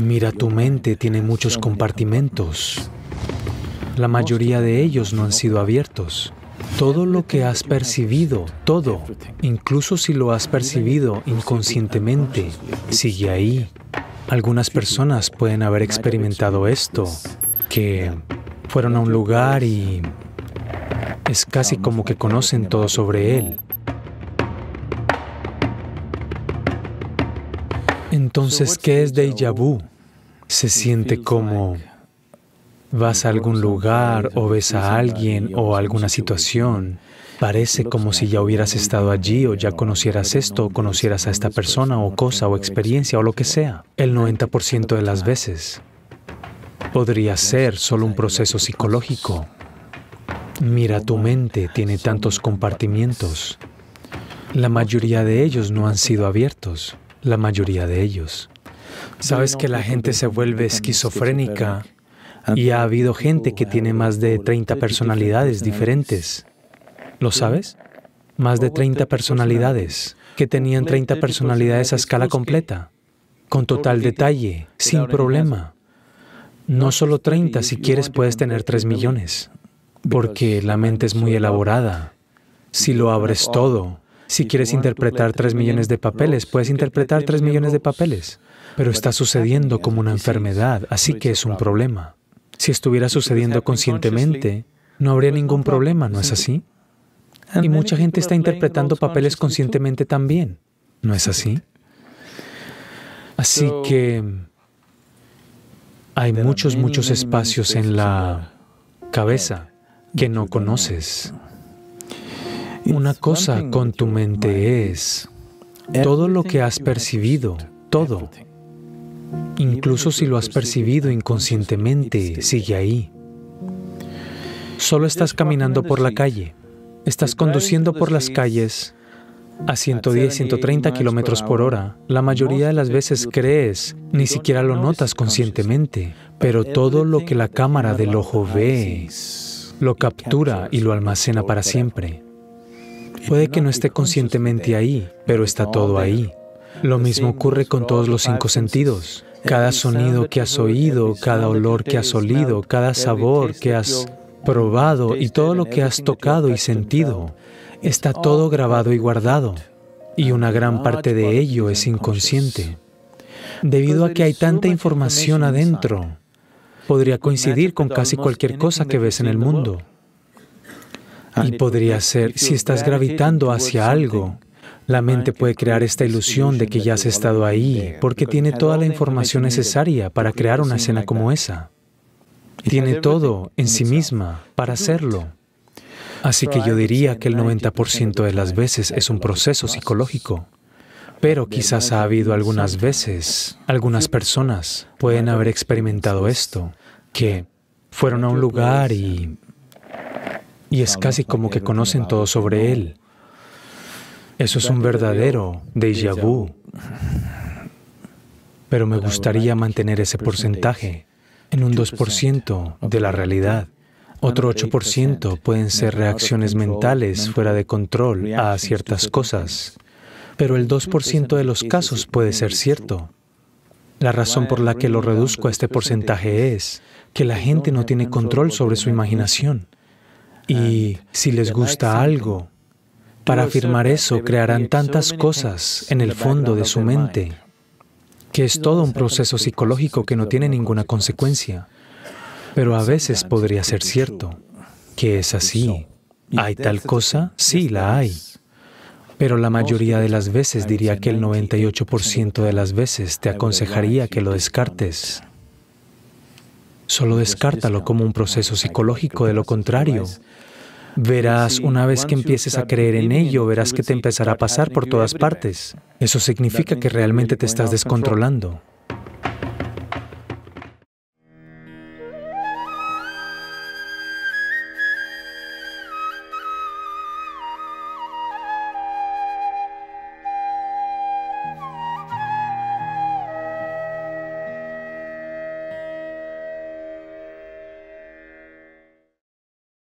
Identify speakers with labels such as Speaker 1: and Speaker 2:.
Speaker 1: Mira, tu mente tiene muchos compartimentos. La mayoría de ellos no han sido abiertos. Todo lo que has percibido, todo, incluso si lo has percibido inconscientemente, sigue ahí. Algunas personas pueden haber experimentado esto, que fueron a un lugar y es casi como que conocen todo sobre él. Entonces, ¿qué es déjà vu? Se siente como vas a algún lugar o ves a alguien o alguna situación. Parece como si ya hubieras estado allí o ya conocieras esto o conocieras a esta persona o cosa o experiencia o lo que sea. El 90% de las veces podría ser solo un proceso psicológico. Mira, tu mente tiene tantos compartimientos. La mayoría de ellos no han sido abiertos, la mayoría de ellos. Sabes que la gente se vuelve esquizofrénica y ha habido gente que tiene más de 30 personalidades diferentes. ¿Lo sabes? Más de 30 personalidades, que tenían 30 personalidades a escala completa, con total detalle, sin problema. No solo 30, pues, si quieres puedes tener 3 millones, porque la mente es muy elaborada. Si lo abres oh, todo, si quieres interpretar tres millones de papeles, puedes interpretar tres millones de papeles, pero está sucediendo como una enfermedad, así que es un problema. Si estuviera sucediendo conscientemente, no pues habría ningún problema, ¿no pues es así? Y mucha gente está interpretando papeles conscientemente también, ¿no es así? Así que hay muchos, muchos espacios en la cabeza que no conoces. Una cosa con tu mente es todo lo que has percibido, todo. Incluso si lo has percibido inconscientemente, sigue ahí. Solo estás caminando por la calle, estás conduciendo por las calles a 110, 130 kilómetros por hora. La mayoría de las veces crees, ni siquiera lo notas conscientemente, pero todo lo que la cámara del ojo ve lo captura y lo almacena para siempre. Puede que no esté conscientemente ahí, pero está todo ahí. Lo mismo ocurre con todos los cinco sentidos. Cada sonido que has oído, cada olor que has olido, cada sabor que has probado y todo lo que has tocado y sentido, está todo grabado y guardado. Y una gran parte de ello es inconsciente. Debido a que hay tanta información adentro, podría coincidir con casi cualquier cosa que ves en el mundo. Ah. Y podría ser, si estás gravitando hacia algo, la mente puede crear esta ilusión de que ya has estado ahí, porque tiene toda la información necesaria para crear una escena como esa. Tiene todo en sí misma para hacerlo. Así que yo diría que el 90% de las veces es un proceso psicológico. Pero quizás ha habido algunas veces, algunas personas pueden haber experimentado esto, que fueron a un lugar y y es casi como que conocen todo sobre él. Eso es un verdadero déjà vu. Pero me gustaría mantener ese porcentaje en un 2% de la realidad. Otro 8% pueden ser reacciones mentales fuera de control a ciertas cosas, pero el 2% de los casos puede ser cierto. La razón por la que lo reduzco a este porcentaje es que la gente no tiene control sobre su imaginación. Y si les gusta algo,
Speaker 2: para afirmar eso
Speaker 1: crearán tantas cosas en el fondo de su mente, que es todo un proceso psicológico que no tiene ninguna consecuencia. Pero a veces podría ser cierto que es así. ¿Hay tal cosa? Sí, la hay. Pero la mayoría de las veces, diría que el 98% de las veces, te aconsejaría que lo descartes. Solo descártalo como un proceso psicológico, de lo contrario. Verás, una vez que empieces a creer en ello, verás que te empezará a pasar por todas partes. Eso significa que realmente te estás descontrolando.